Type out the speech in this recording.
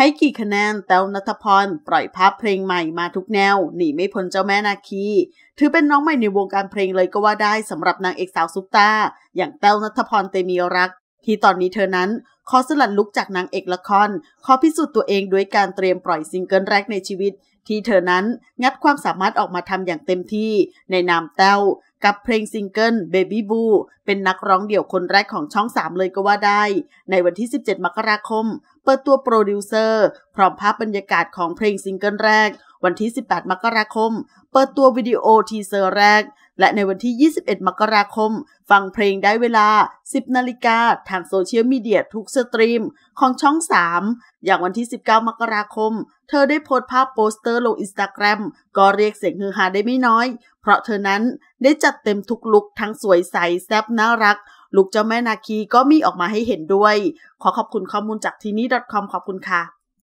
ให้กี่คะแนนแต้วนัทพร ปล่อยภาพเพลงใหม่มาทุกแนวหนีไม่พ้นเจ้าแม่นาคี ถือเป็นน้องใหม่ในวงการเพลงเลยก็ว่าได้สำหรับนางเอกสาวซุปตาอย่างแต้วนัทพรเตมีรัก ที่ตอนนี้เธอนั้น ขอสลัดลุกจากนางเอกละคร ขอพิสูจน์ตัวเองด้วยการเตรียมปล่อยซิงเกิลแรกในชีวิตที่เธอนั้นงัดความสามารถออกมาทำอย่างเต็มที่ ในนามแต้วกับเพลงซิงเกิล Baby Boo เป็นนักร้องเดี่ยวคนแรกของช่อง 3 เลยก็ว่าได้ ในวันที่ 17 มกราคม เปิดตัวโปรดิวเซอร์ พร้อมภาพบรรยากาศของเพลงซิงเกิลแรก วันที่ 18 มกราคม เปิดตัววิดีโอทีเซอร์แรกและในวันที่ 21 มกราคม ฟังเพลงได้เวลา 10 นาฬิกา ทางโซเชียลมีเดียทุกสตรีม ของช่อง 3 อย่างวันที่ 19 มกราคม เธอได้โพสต์ภาพโปสเตอร์ลงอินสตาแกรมก็เรียกเสียงฮือฮาได้ไม่น้อย เพราะเธอนั้นได้จัดเต็มทุกลุกทั้งสวยใสแซ่บน่ารักลูกเจ้าแม่นาคีก็มีออกมาให้เห็นด้วย ขอขอบคุณข้อมูลจากทีนี้ .com ขอบคุณค่ะ